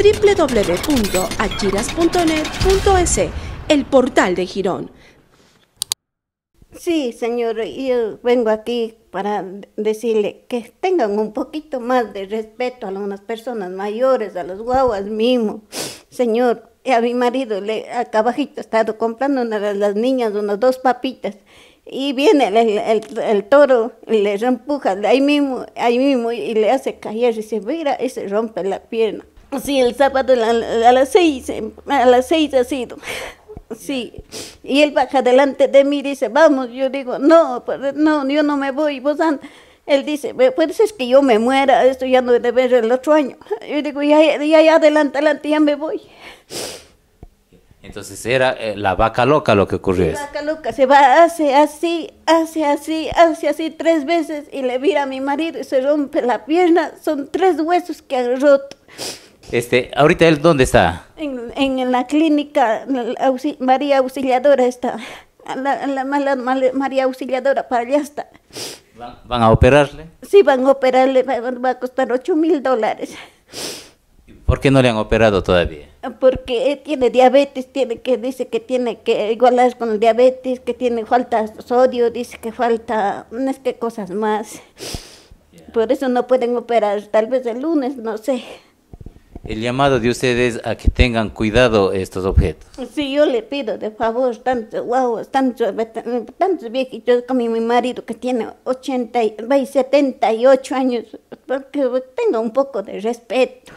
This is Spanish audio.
www.achiras.net.es, el portal de Girón. Sí, señor, yo vengo aquí para decirle que tengan un poquito más de respeto a las personas mayores, a los guaguas mismo. Señor, a mi marido le acá abajito ha estado comprando una de las niñas unas dos papitas y viene el, toro le empuja ahí mismo, ahí mismo y le hace caer y se mira y se rompe la pierna. Sí, el sábado a las seis, em, a las seis ha sido. Sí, y él baja delante de mí y dice, vamos, yo digo, no, pues, no, yo no me voy, vos Él dice, pues es que yo me muera, esto ya no debe ser el otro año. Yo digo, ya, ya, adelante, adelante, ya me voy. Entonces era eh, la vaca loca lo que ocurrió. La vaca loca se va, hace así, hace así, hace así tres veces y le vira a mi marido y se rompe la pierna. Son tres huesos que han roto. Este, ahorita él dónde está? En, la clínica María Auxiliadora está. La, la, María Auxiliadora para allá está. ¿Van, a operarle? Sí, van a operarle, va, a costar 8 mil dólares. ¿Por qué no le han operado todavía? Porque tiene diabetes, tiene que dice que tiene que igualar con diabetes, que tiene falta sodio, dice que falta unas que cosas más. Por eso no pueden operar, tal vez el lunes, no sé el llamado de ustedes a que tengan cuidado estos objetos. Sí, yo le pido de favor, tantos tantos, viejitos como mi marido que tiene 80, 78 años, porque tengo un poco de respeto.